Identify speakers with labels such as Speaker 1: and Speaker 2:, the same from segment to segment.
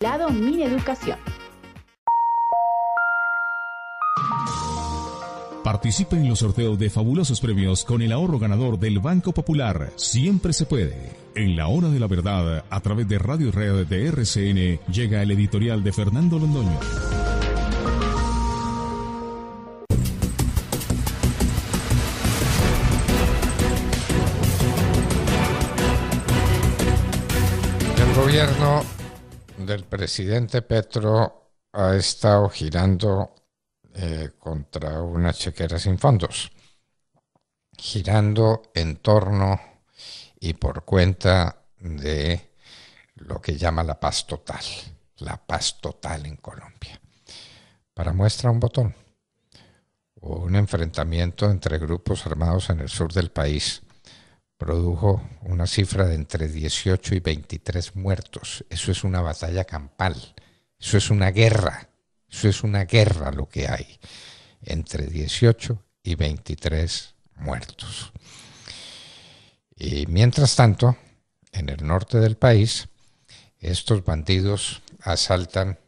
Speaker 1: Lado Min Educación. Participe en los sorteos de fabulosos premios con el ahorro ganador del Banco Popular. Siempre se puede. En la hora de la verdad, a través de Radio y Red de RCN, llega el editorial de Fernando Londoño. El gobierno el presidente Petro ha estado girando eh, contra una chequera sin fondos, girando en torno y por cuenta de lo que llama la paz total, la paz total en Colombia. Para muestra un botón, un enfrentamiento entre grupos armados en el sur del país produjo una cifra de entre 18 y 23 muertos. Eso es una batalla campal, eso es una guerra, eso es una guerra lo que hay, entre 18 y 23 muertos. Y mientras tanto, en el norte del país, estos bandidos asaltan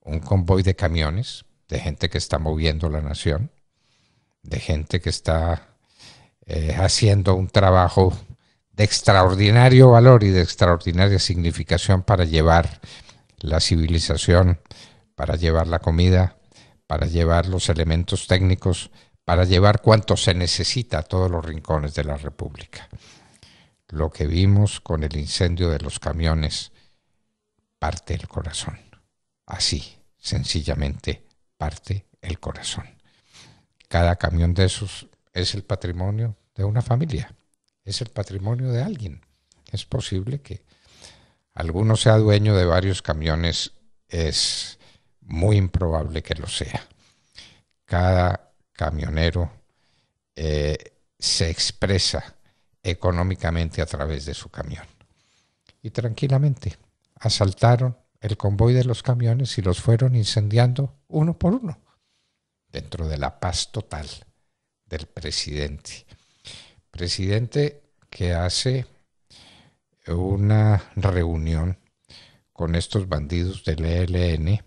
Speaker 1: un convoy de camiones, de gente que está moviendo la nación, de gente que está eh, haciendo un trabajo de extraordinario valor y de extraordinaria significación para llevar la civilización, para llevar la comida, para llevar los elementos técnicos, para llevar cuanto se necesita a todos los rincones de la República. Lo que vimos con el incendio de los camiones parte el corazón. Así, sencillamente, parte el corazón. Cada camión de esos es el patrimonio de una familia, es el patrimonio de alguien. Es posible que alguno sea dueño de varios camiones, es muy improbable que lo sea. Cada camionero eh, se expresa económicamente a través de su camión. Y tranquilamente asaltaron el convoy de los camiones y los fueron incendiando uno por uno, dentro de la paz total del presidente. Presidente que hace una reunión con estos bandidos del ELN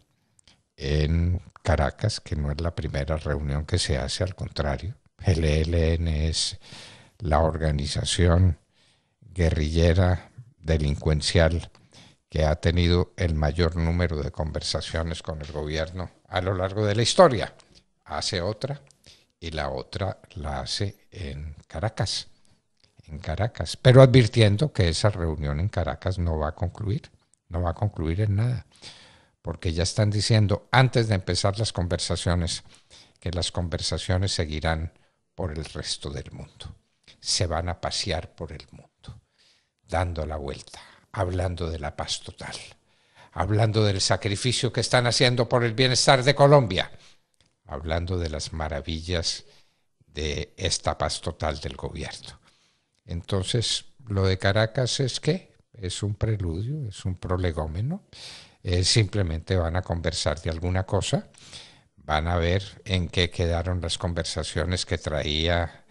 Speaker 1: en Caracas, que no es la primera reunión que se hace, al contrario. El ELN es la organización guerrillera delincuencial que ha tenido el mayor número de conversaciones con el gobierno a lo largo de la historia. Hace otra y la otra la hace en Caracas, en Caracas, pero advirtiendo que esa reunión en Caracas no va a concluir, no va a concluir en nada, porque ya están diciendo antes de empezar las conversaciones que las conversaciones seguirán por el resto del mundo, se van a pasear por el mundo, dando la vuelta, hablando de la paz total, hablando del sacrificio que están haciendo por el bienestar de Colombia hablando de las maravillas de esta paz total del gobierno. Entonces, lo de Caracas es que es un preludio, es un prolegómeno, eh, simplemente van a conversar de alguna cosa, van a ver en qué quedaron las conversaciones que traía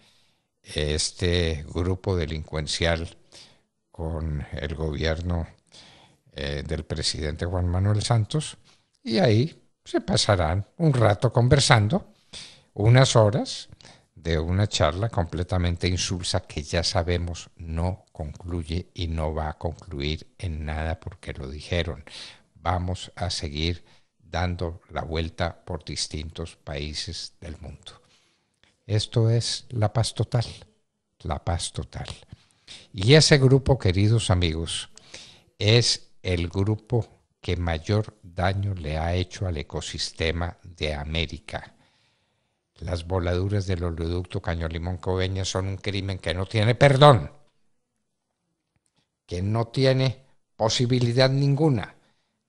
Speaker 1: eh, este grupo delincuencial con el gobierno eh, del presidente Juan Manuel Santos y ahí se pasarán un rato conversando, unas horas de una charla completamente insulsa que ya sabemos no concluye y no va a concluir en nada porque lo dijeron. Vamos a seguir dando la vuelta por distintos países del mundo. Esto es la paz total, la paz total. Y ese grupo, queridos amigos, es el grupo que mayor daño le ha hecho al ecosistema de América. Las voladuras del oleoducto cañolimón Limón Coveña son un crimen que no tiene perdón, que no tiene posibilidad ninguna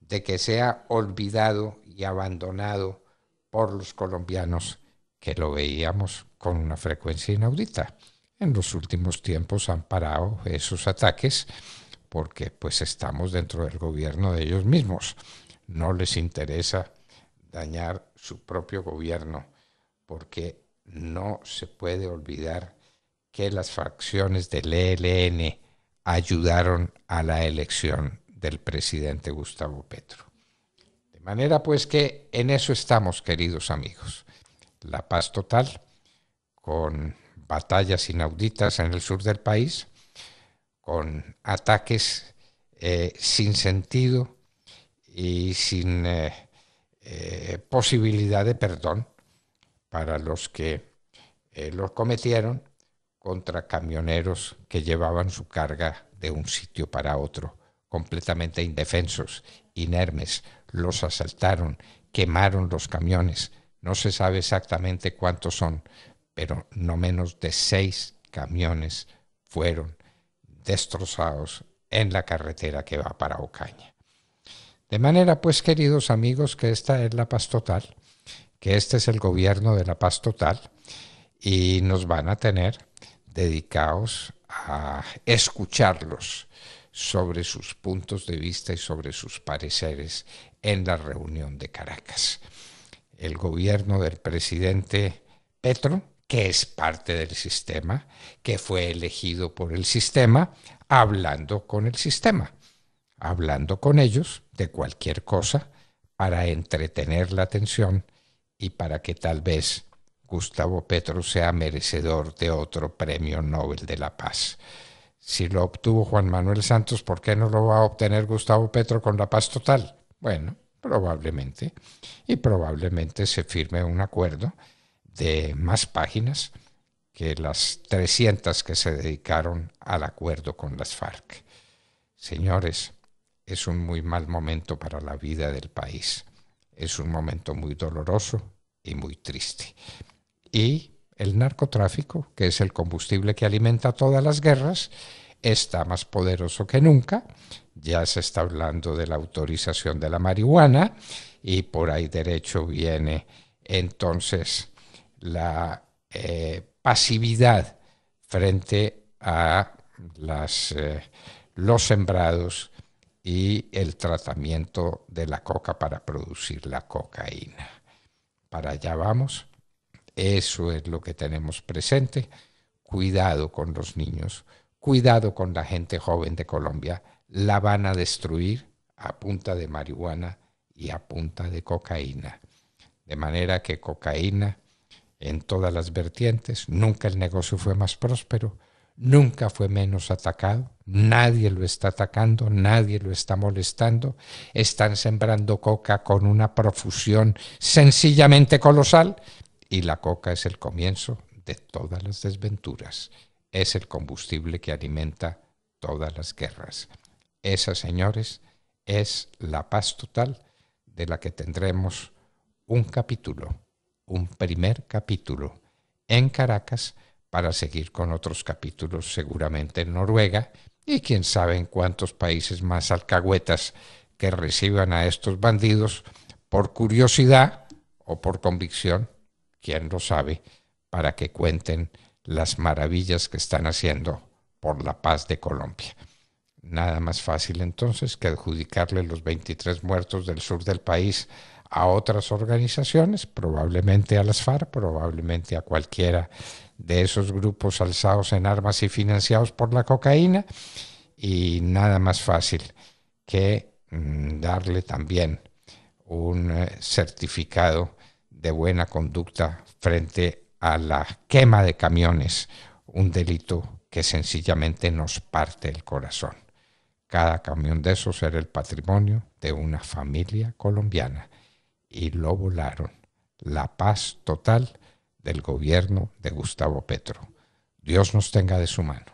Speaker 1: de que sea olvidado y abandonado por los colombianos que lo veíamos con una frecuencia inaudita. En los últimos tiempos han parado esos ataques porque pues estamos dentro del gobierno de ellos mismos. No les interesa dañar su propio gobierno, porque no se puede olvidar que las facciones del ELN ayudaron a la elección del presidente Gustavo Petro. De manera pues que en eso estamos, queridos amigos. La paz total, con batallas inauditas en el sur del país, con ataques eh, sin sentido y sin eh, eh, posibilidad de perdón para los que los cometieron contra camioneros que llevaban su carga de un sitio para otro, completamente indefensos, inermes, los asaltaron, quemaron los camiones, no se sabe exactamente cuántos son, pero no menos de seis camiones fueron destrozados en la carretera que va para Ocaña. De manera, pues, queridos amigos, que esta es la paz total, que este es el gobierno de la paz total y nos van a tener dedicados a escucharlos sobre sus puntos de vista y sobre sus pareceres en la reunión de Caracas. El gobierno del presidente Petro que es parte del sistema, que fue elegido por el sistema, hablando con el sistema, hablando con ellos de cualquier cosa para entretener la atención y para que tal vez Gustavo Petro sea merecedor de otro premio Nobel de la Paz. Si lo obtuvo Juan Manuel Santos, ¿por qué no lo va a obtener Gustavo Petro con la paz total? Bueno, probablemente. Y probablemente se firme un acuerdo de más páginas que las 300 que se dedicaron al acuerdo con las FARC. Señores, es un muy mal momento para la vida del país. Es un momento muy doloroso y muy triste. Y el narcotráfico, que es el combustible que alimenta todas las guerras, está más poderoso que nunca. Ya se está hablando de la autorización de la marihuana y por ahí derecho viene entonces la eh, pasividad frente a eh, los sembrados y el tratamiento de la coca para producir la cocaína. Para allá vamos. Eso es lo que tenemos presente. Cuidado con los niños, cuidado con la gente joven de Colombia. La van a destruir a punta de marihuana y a punta de cocaína. De manera que cocaína en todas las vertientes, nunca el negocio fue más próspero, nunca fue menos atacado, nadie lo está atacando, nadie lo está molestando, están sembrando coca con una profusión sencillamente colosal y la coca es el comienzo de todas las desventuras, es el combustible que alimenta todas las guerras. Esa, señores, es la paz total de la que tendremos un capítulo un primer capítulo en Caracas para seguir con otros capítulos seguramente en Noruega y quién sabe en cuántos países más alcahuetas que reciban a estos bandidos por curiosidad o por convicción, quién lo sabe, para que cuenten las maravillas que están haciendo por la paz de Colombia. Nada más fácil entonces que adjudicarle los 23 muertos del sur del país a otras organizaciones, probablemente a las FARC, probablemente a cualquiera de esos grupos alzados en armas y financiados por la cocaína, y nada más fácil que mm, darle también un eh, certificado de buena conducta frente a la quema de camiones, un delito que sencillamente nos parte el corazón. Cada camión de esos era el patrimonio de una familia colombiana y lo volaron. La paz total del gobierno de Gustavo Petro. Dios nos tenga de su mano.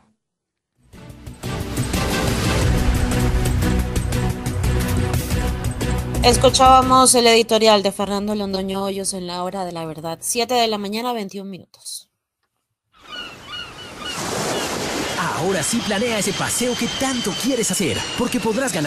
Speaker 1: Escuchábamos el editorial de Fernando Londoño Hoyos en la hora de la verdad, 7 de la mañana, 21 minutos. Ahora sí planea ese paseo que tanto quieres hacer, porque podrás ganar.